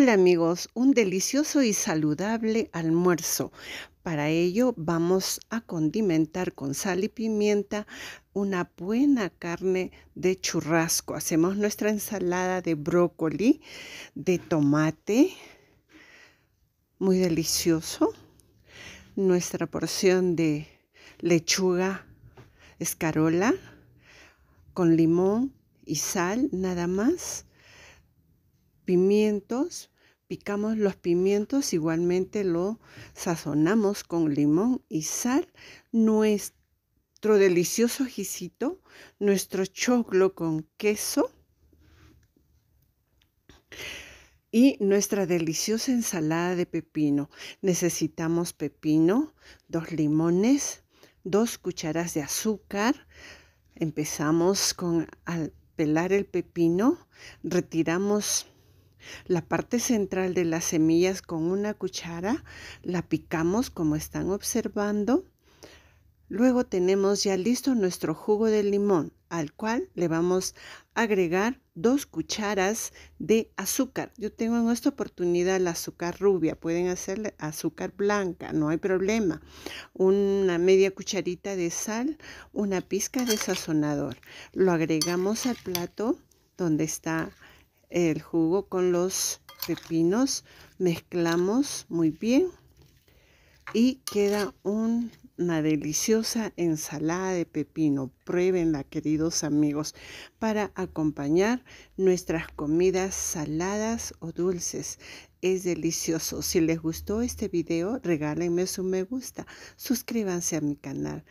Hola amigos, un delicioso y saludable almuerzo. Para ello vamos a condimentar con sal y pimienta una buena carne de churrasco. Hacemos nuestra ensalada de brócoli, de tomate, muy delicioso. Nuestra porción de lechuga escarola con limón y sal nada más pimientos, picamos los pimientos, igualmente lo sazonamos con limón y sal, nuestro delicioso ajicito nuestro choclo con queso y nuestra deliciosa ensalada de pepino. Necesitamos pepino, dos limones, dos cucharas de azúcar. Empezamos con al pelar el pepino, retiramos la parte central de las semillas con una cuchara la picamos como están observando. Luego tenemos ya listo nuestro jugo de limón, al cual le vamos a agregar dos cucharas de azúcar. Yo tengo en esta oportunidad el azúcar rubia, pueden hacerle azúcar blanca, no hay problema. Una media cucharita de sal, una pizca de sazonador. Lo agregamos al plato donde está el jugo con los pepinos, mezclamos muy bien y queda una deliciosa ensalada de pepino. Pruébenla, queridos amigos, para acompañar nuestras comidas saladas o dulces. Es delicioso. Si les gustó este video, regálenme su me gusta. Suscríbanse a mi canal.